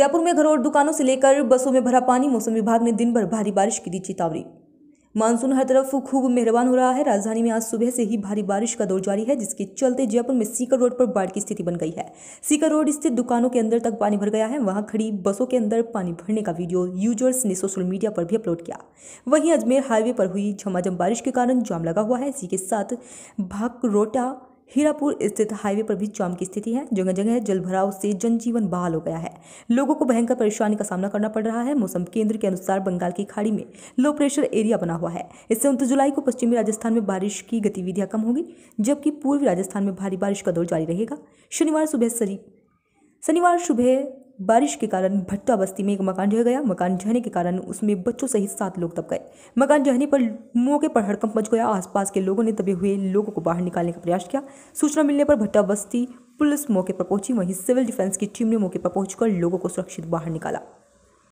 जयपुर में घरों और दुकानों से लेकर बसों में भरा पानी मौसम विभाग ने दिन भर भारी बारिश की दी चेतावनी मानसून हर तरफ खूब मेहरबान हो रहा है राजधानी में आज सुबह से ही भारी बारिश का दौर जारी है जिसके चलते जयपुर में सीकर रोड पर बाढ़ की स्थिति बन गई है सीकर रोड स्थित दुकानों के अंदर तक पानी भर गया है वहां खड़ी बसों के अंदर पानी भरने का वीडियो यूजर्स ने सोशल मीडिया पर भी अपलोड किया वहीं अजमेर हाईवे पर हुई झमाझम बारिश के कारण जाम लगा हुआ है इसी के साथ भाकरोटा हीरापुर स्थित हाईवे पर भी जाम की स्थिति है जगह जगह जलभराव से जनजीवन बहाल हो गया है लोगों को भयंकर परेशानी का सामना करना पड़ रहा है मौसम केंद्र के अनुसार बंगाल की खाड़ी में लो प्रेशर एरिया बना हुआ है इससे उनतीस जुलाई को पश्चिमी राजस्थान में बारिश की गतिविधियां कम होगी जबकि पूर्वी राजस्थान में भारी बारिश का दौर जारी रहेगा शनिवार सुबह शनिवार सुबह बारिश के कारण भट्टा बस्ती में एक मकान ढह गया मकान ढहने के कारण उसमें बच्चों सहित सात लोग दब गए मकान ढहने पर मौके पर हड़कंप मच गया आसपास के लोगों ने दबे हुए लोगों को बाहर निकालने का प्रयास किया सूचना मिलने पर भट्टा बस्ती पुलिस मौके पर पहुंची वहीं सिविल डिफेंस की टीम ने मौके पर पहुंचकर लोगों को सुरक्षित बाहर निकाला